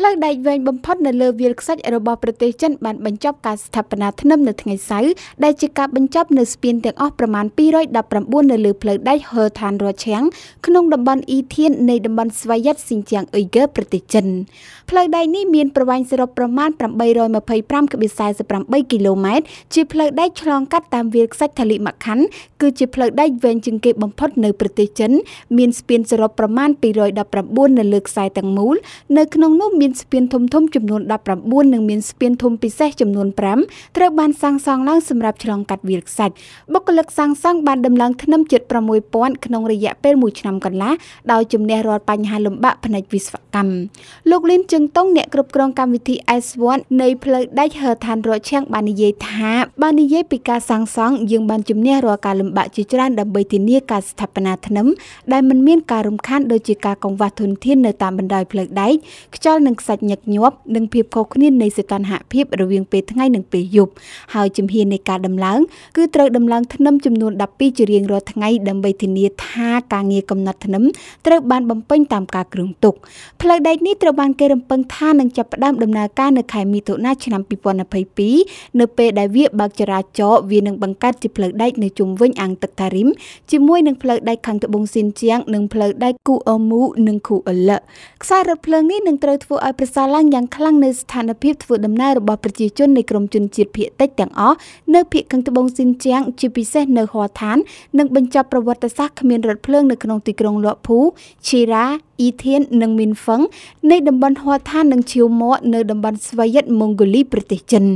ផ្លូវដែកវែងបំផុតនៅលើវាលខ្សាច់របស់ប្រទេសចិនបានបញ្ចប់ការស្ថាបនាធ្នឹមនៅថ្ងៃសៅរ៍ដែលជាការបញ្ចប់នៅស្ពានទាំងអស់ប្រមាណ219នៅលើផ្លូវដែកហឺឋានរឆាំងក្នុងតំបន់អ៊ីធាននៃតំបន់ស្វយ័តស៊ីនជាងអ៊ុយហ្គឺប្រទេសចិនផ្លូវដែកនេះមានប្រវែងសរុបប្រមាណ825.48គីឡូម៉ែត្រជាផ្លូវដែកឆ្លងកាត់តាមវាលខ្សាច់ថាលីម៉ាខាន់គឺជាផ្លូវដែកវែងជាងគេបំផុតនៅប្រទេសចិន មានស្ពានសរុបប្រមាណ219នៅលើខ្សែទាំងមូលនៅក្នុងនោះមានមានស្ពានធំធំចំនួន19និងមានស្ពានធំពិសេសចំនួន5ត្រូវបានសាងសង់ឡើងសម្រាប់ឆ្លងកាត់វាលខ្សាច់បុគ្គលិកសាងសង់បានដំឡើងធ្នឹមជិត6000ក្នុងរយៈពេល1ឆ្នាំកន្លះដោយជំនះរាល់បញ្ហាលំបាកផ្នែកវិស្វកម្មលោកលីនជឹងតុងអ្នកគ្រប់គ្រងកម្មវិធី S1 នៃផ្លូវដាច់ហឺឋានរកឆាំងបាននិយាយថាបាននិយាយពីការសាងសង់យើងបានជំនះរាល់ការលំបាកជាច្រើន ដើម្បីធានាការស្ថាបនាធ្នឹមដែលមិនមានការរំខានដោយជាការកង្វះធនធាននៅតាមបណ្ដោយផ្លូវដែកខ្យល់និងខ្សាច់ញឹកញាប់និងភាពខុសគ្នានៃសីតុណ្ហភាពរវាងពេលថ្ងៃនិងពេលយប់ហើយជំហាននៃការដំឡើងគឺត្រូវដំឡើងធ្នឹមចំនួន12ជារៀងរាល់ថ្ងៃដើម្បីធានាថាការងារកំណត់ធ្នឹមត្រូវបានបំពេញតាមការគ្រោងទុកផ្លូវដែកនេះត្រូវបានគេរំពឹងថានឹងចាប់ផ្ដើមដំណើរការនៅខែមិថុនាឆ្នាំ2022នៅពេលដែលវាបើកចរាចរណ៍វានឹងបង្កើតជាផ្លូវដែកនៅជុំវិញអាងទឹកតារីមជាមួយនឹងផ្លូវដែកខាងត្បូងស៊ីនជាងនិងផ្លូវដែកគូអឺមូនិងគូអឺលខ្សែរថភ្លើងនេះនឹងត្រូវធ្វើឲ្យប្រសើរឡើងយ៉ាងខ្លាំងនៅស្ថានភាពធ្វើដំណើររបស់ប្រជាជននៃក្រុមជនជាតិភៀកតិចទាំងអស់នៅភៀកខាងត្បូងស៊ីនជៀងជាពិសេសនៅហួឋាននិងបញ្ចប់ប្រវត្តិសាស្ត្រគ្មានរថភ្លើងនៅក្នុងទីក្រុងលក់ភូឈីរ៉ាអ៊ីធាននិងមីនហ្វឹងនៃតំបន់ហួឋាននិងឈៀវម៉ាក់នៅតំបន់ស្វយិតម៉ុងហ្គូលីប្រទេសចិន